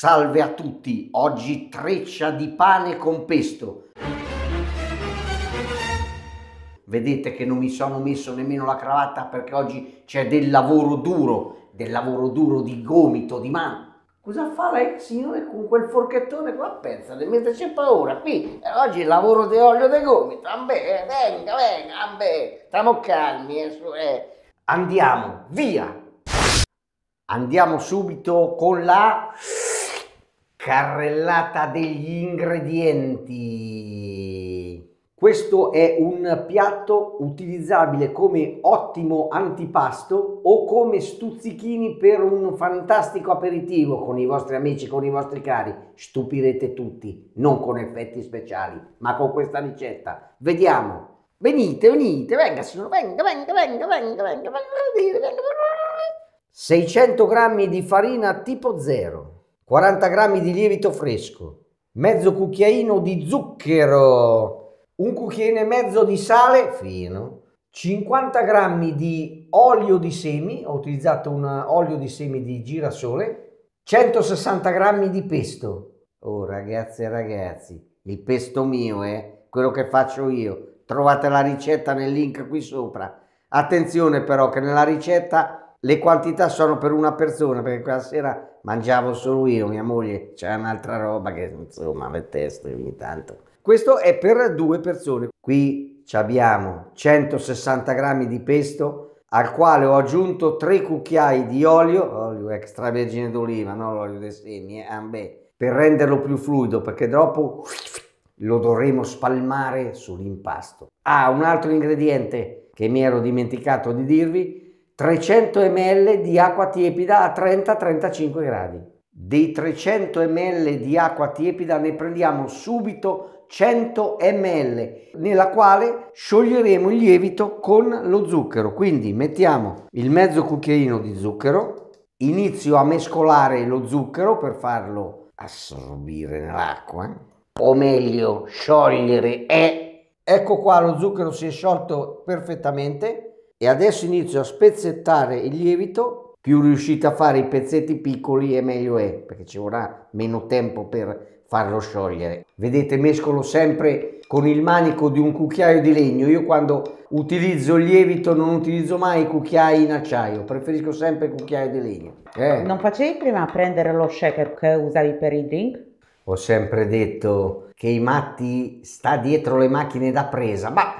Salve a tutti, oggi treccia di pane con pesto. Vedete che non mi sono messo nemmeno la cravatta perché oggi c'è del lavoro duro, del lavoro duro di gomito, di mano. Cosa fa lei, signore, con quel forchettone qua? Pensate, mentre c'è paura, qui, eh, oggi il lavoro di olio di gomito, ambè, eh, venga, venga, ambè, stiamo calmi, eh, eh. Andiamo, via! Andiamo subito con la carrellata degli ingredienti. Questo è un piatto utilizzabile come ottimo antipasto o come stuzzichini per un fantastico aperitivo con i vostri amici, con i vostri cari. Stupirete tutti, non con effetti speciali, ma con questa ricetta. Vediamo. Venite, venite, venga, signor, venga, venga, venga, venga, venga, venga, venga, venga, venga. 600 g di farina tipo 0. 40 g di lievito fresco, mezzo cucchiaino di zucchero, un cucchiaino e mezzo di sale fino, 50 g di olio di semi, ho utilizzato un olio di semi di girasole, 160 g di pesto. Oh ragazze e ragazzi, il pesto mio è eh, quello che faccio io. Trovate la ricetta nel link qui sopra. Attenzione però che nella ricetta le quantità sono per una persona, perché quella sera mangiavo solo io, mia moglie c'è un'altra roba che insomma aveva testo ogni tanto. Questo è per due persone. Qui abbiamo 160 grammi di pesto al quale ho aggiunto 3 cucchiai di olio, olio extravergine d'oliva, non l'olio dei semi, eh, ambè, per renderlo più fluido perché dopo lo dovremo spalmare sull'impasto. Ah, un altro ingrediente che mi ero dimenticato di dirvi 300 ml di acqua tiepida a 30-35 gradi. Dei 300 ml di acqua tiepida ne prendiamo subito 100 ml nella quale scioglieremo il lievito con lo zucchero. Quindi mettiamo il mezzo cucchiaino di zucchero, inizio a mescolare lo zucchero per farlo assorbire nell'acqua, eh. o meglio sciogliere e eh. ecco qua lo zucchero si è sciolto perfettamente e adesso inizio a spezzettare il lievito più riuscite a fare i pezzetti piccoli e meglio è perché ci vorrà meno tempo per farlo sciogliere vedete mescolo sempre con il manico di un cucchiaio di legno io quando utilizzo il lievito non utilizzo mai i cucchiai in acciaio preferisco sempre il cucchiaio di legno eh. non facevi prima prendere lo shaker che usavi per i drink? ho sempre detto che i matti sta dietro le macchine da presa ma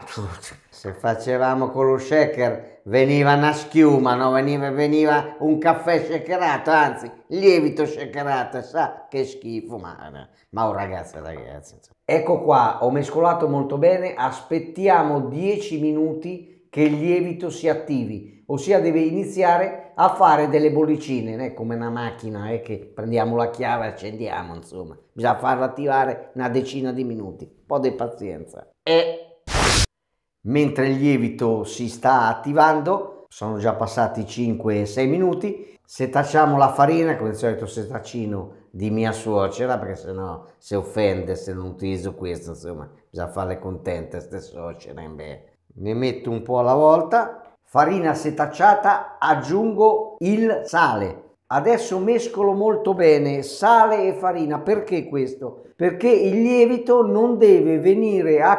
se facevamo con lo shaker veniva una schiuma, no? veniva, veniva, un caffè shakerato, anzi lievito shakerato, sa che schifo, ma, ma un oh, ragazzo ragazzi. Ecco qua, ho mescolato molto bene, aspettiamo 10 minuti che il lievito si attivi, ossia deve iniziare a fare delle bollicine, né? come una macchina eh, che prendiamo la chiave e accendiamo, insomma, bisogna farla attivare una decina di minuti, un po' di pazienza. E mentre il lievito si sta attivando, sono già passati 5-6 minuti, setacciamo la farina con il solito setaccino di mia suocera perché sennò si offende se non utilizzo questo, insomma bisogna farle contente ste suocere. Beh. Ne metto un po' alla volta, farina setacciata, aggiungo il sale. Adesso mescolo molto bene sale e farina. Perché questo? Perché il lievito non deve venire a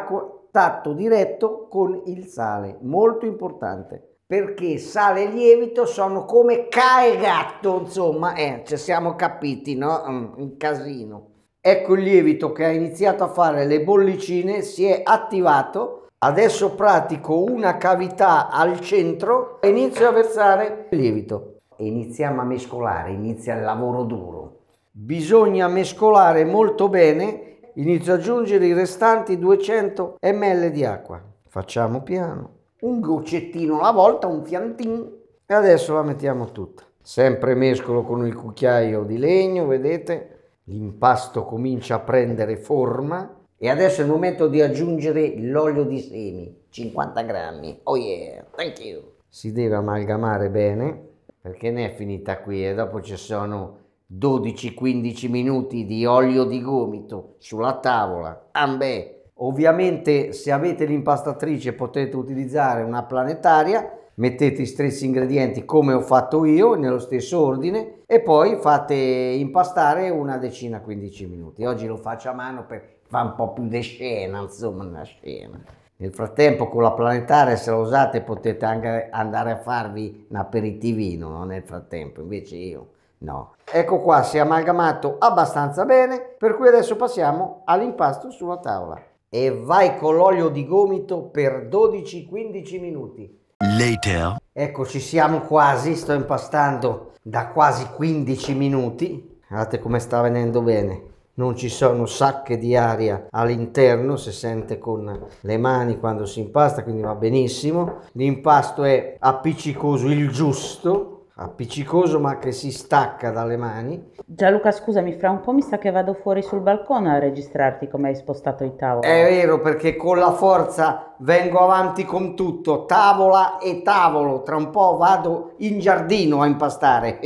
contatto diretto con il sale, molto importante. Perché sale e lievito sono come ca e gatto, insomma, eh, ci siamo capiti, no? Mm, un casino. Ecco il lievito che ha iniziato a fare le bollicine, si è attivato. Adesso pratico una cavità al centro e inizio a versare il lievito. Iniziamo a mescolare, inizia il lavoro duro. Bisogna mescolare molto bene Inizio ad aggiungere i restanti 200 ml di acqua. Facciamo piano. Un goccettino alla volta, un fiantin. E adesso la mettiamo tutta. Sempre mescolo con il cucchiaio di legno, vedete? L'impasto comincia a prendere forma. E adesso è il momento di aggiungere l'olio di semi, 50 grammi. Oh yeah, thank you. Si deve amalgamare bene perché ne è finita qui e dopo ci sono 12-15 minuti di olio di gomito sulla tavola, Ambe. Ovviamente se avete l'impastatrice potete utilizzare una planetaria, mettete gli stessi ingredienti come ho fatto io, nello stesso ordine, e poi fate impastare una decina, 15 minuti. Oggi lo faccio a mano per fa un po' più di scena, insomma, una scena. Nel frattempo con la planetaria, se la usate, potete anche andare a farvi un aperitivino, no? nel frattempo, invece io No. Ecco qua, si è amalgamato abbastanza bene, per cui adesso passiamo all'impasto sulla tavola. E vai con l'olio di gomito per 12-15 minuti. Later. Ecco, ci siamo quasi, sto impastando da quasi 15 minuti. Guardate come sta venendo bene. Non ci sono sacche di aria all'interno, si sente con le mani quando si impasta, quindi va benissimo. L'impasto è appiccicoso, il giusto appiccicoso ma che si stacca dalle mani. Gianluca scusami, fra un po' mi sa che vado fuori sul balcone a registrarti come hai spostato il tavolo. È vero perché con la forza vengo avanti con tutto, tavola e tavolo, tra un po' vado in giardino a impastare.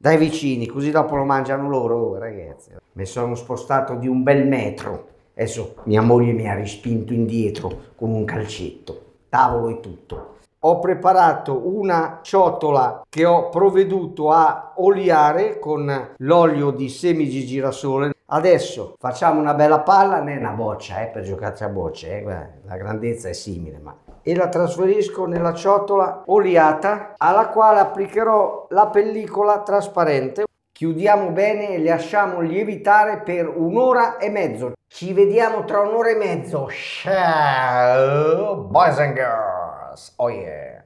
Dai vicini, così dopo lo mangiano loro, oh, ragazzi. Mi sono spostato di un bel metro. Adesso mia moglie mi ha rispinto indietro con un calcetto, tavolo e tutto ho preparato una ciotola che ho provveduto a oliare con l'olio di semi di girasole. Adesso facciamo una bella palla, non è una boccia eh, per giocare a bocce, eh. la grandezza è simile ma... E la trasferisco nella ciotola oliata alla quale applicherò la pellicola trasparente. Chiudiamo bene e lasciamo lievitare per un'ora e mezzo. Ci vediamo tra un'ora e mezzo. Ciao, boys and girls! Stars. Oh yeah!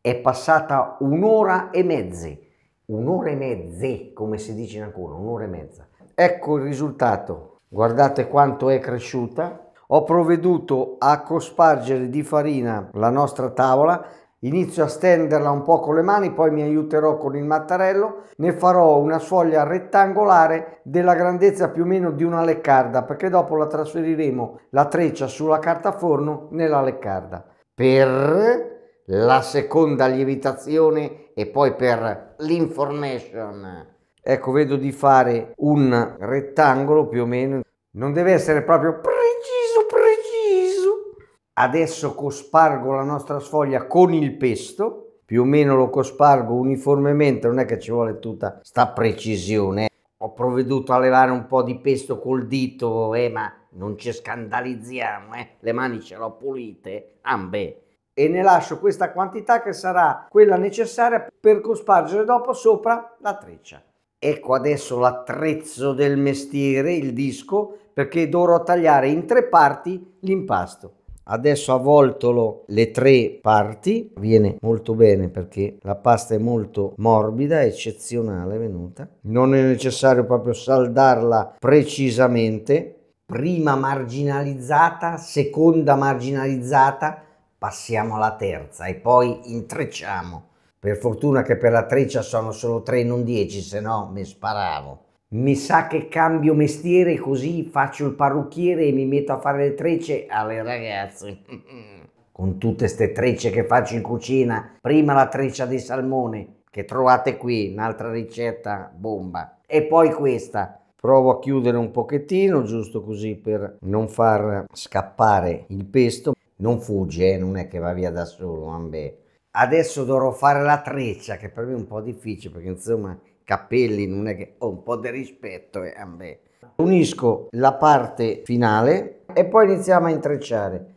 È passata un'ora e mezzi, un'ora e mezzi, come si dice in ancora, un'ora e mezza. Ecco il risultato. Guardate quanto è cresciuta. Ho provveduto a cospargere di farina la nostra tavola Inizio a stenderla un po' con le mani, poi mi aiuterò con il mattarello, ne farò una sfoglia rettangolare della grandezza più o meno di una leccarda, perché dopo la trasferiremo la treccia sulla carta forno nella leccarda per la seconda lievitazione e poi per l'information. Ecco, vedo di fare un rettangolo più o meno. Non deve essere proprio preciso, preciso. Adesso cospargo la nostra sfoglia con il pesto. Più o meno lo cospargo uniformemente, non è che ci vuole tutta sta precisione. Ho provveduto a levare un po' di pesto col dito, eh, ma non ci scandalizziamo, eh? le mani ce l'ho pulite, ambe. E ne lascio questa quantità che sarà quella necessaria per cospargere dopo sopra la treccia. Ecco adesso l'attrezzo del mestiere, il disco, perché dovrò tagliare in tre parti l'impasto. Adesso avvoltolo le tre parti, viene molto bene perché la pasta è molto morbida, eccezionale venuta. Non è necessario proprio saldarla precisamente, prima marginalizzata, seconda marginalizzata, passiamo alla terza e poi intrecciamo. Per fortuna che per la treccia sono solo tre, non dieci, se no mi sparavo. Mi sa che cambio mestiere così faccio il parrucchiere e mi metto a fare le trecce alle ragazze. Con tutte ste trecce che faccio in cucina, prima la treccia di salmone, che trovate qui, un'altra ricetta bomba, e poi questa, Provo a chiudere un pochettino, giusto così per non far scappare il pesto. Non fugge, eh? non è che va via da solo, vabbè. Adesso dovrò fare la treccia, che per me è un po' difficile, perché insomma capelli non è che ho un po' di rispetto, eh, vabbè. Unisco la parte finale e poi iniziamo a intrecciare.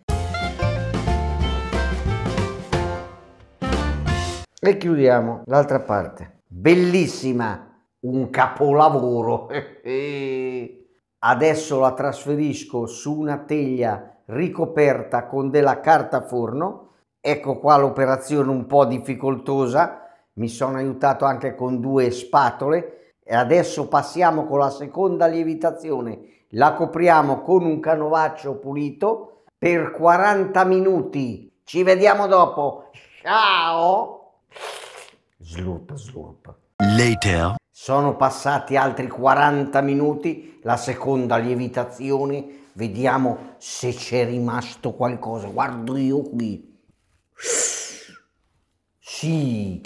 E chiudiamo l'altra parte. Bellissima! un capolavoro. Adesso la trasferisco su una teglia ricoperta con della carta forno. Ecco qua l'operazione un po' difficoltosa. Mi sono aiutato anche con due spatole. E adesso passiamo con la seconda lievitazione. La copriamo con un canovaccio pulito per 40 minuti. Ci vediamo dopo. Ciao! Slurp, slurp. Later. Sono passati altri 40 minuti, la seconda lievitazione, vediamo se c'è rimasto qualcosa. Guardo io qui. Sì.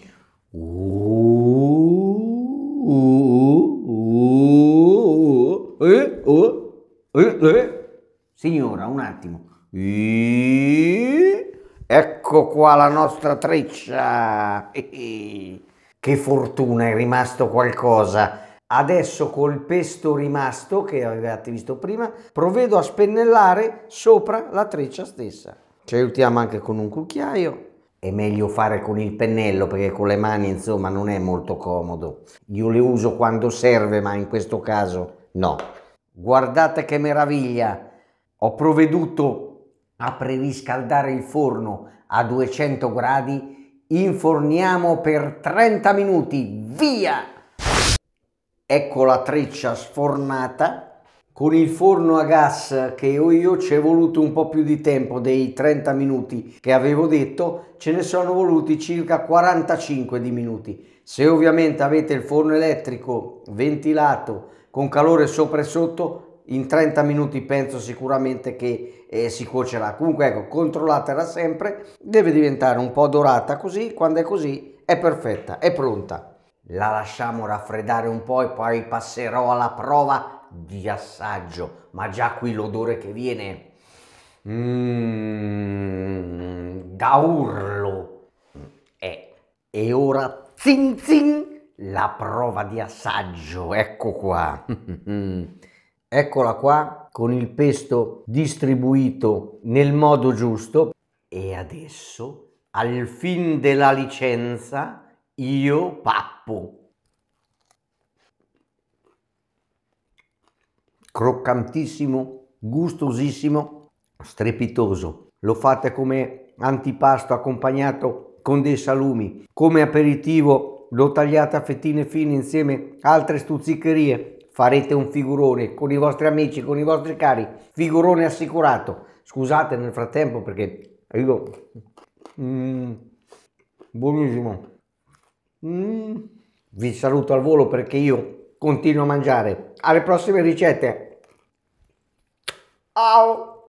Signora, un attimo. Ecco qua la nostra treccia. Eh, eh che fortuna è rimasto qualcosa. Adesso col pesto rimasto che avevate visto prima provvedo a spennellare sopra la treccia stessa. Ci aiutiamo anche con un cucchiaio. È meglio fare con il pennello perché con le mani insomma non è molto comodo. Io le uso quando serve ma in questo caso no. Guardate che meraviglia! Ho provveduto a preriscaldare il forno a 200 gradi inforniamo per 30 minuti, via! Ecco la treccia sfornata. Con il forno a gas che ho io ci è voluto un po' più di tempo dei 30 minuti che avevo detto, ce ne sono voluti circa 45 di minuti. Se ovviamente avete il forno elettrico ventilato con calore sopra e sotto in 30 minuti penso sicuramente che eh, si cuocerà. Comunque ecco, controllatela sempre, deve diventare un po' dorata così, quando è così è perfetta, è pronta. La lasciamo raffreddare un po' e poi passerò alla prova di assaggio, ma già qui l'odore che viene... Mm, da urlo. Eh, e ora zin zin la prova di assaggio, ecco qua. Eccola qua con il pesto distribuito nel modo giusto e adesso al fin della licenza io pappo. Croccantissimo, gustosissimo, strepitoso. Lo fate come antipasto accompagnato con dei salumi, come aperitivo lo tagliate a fettine fine insieme a altre stuzzicherie farete un figurone con i vostri amici, con i vostri cari, figurone assicurato. Scusate nel frattempo perché io... Mm, buonissimo. Mm. Vi saluto al volo perché io continuo a mangiare. Alle prossime ricette. Ciao!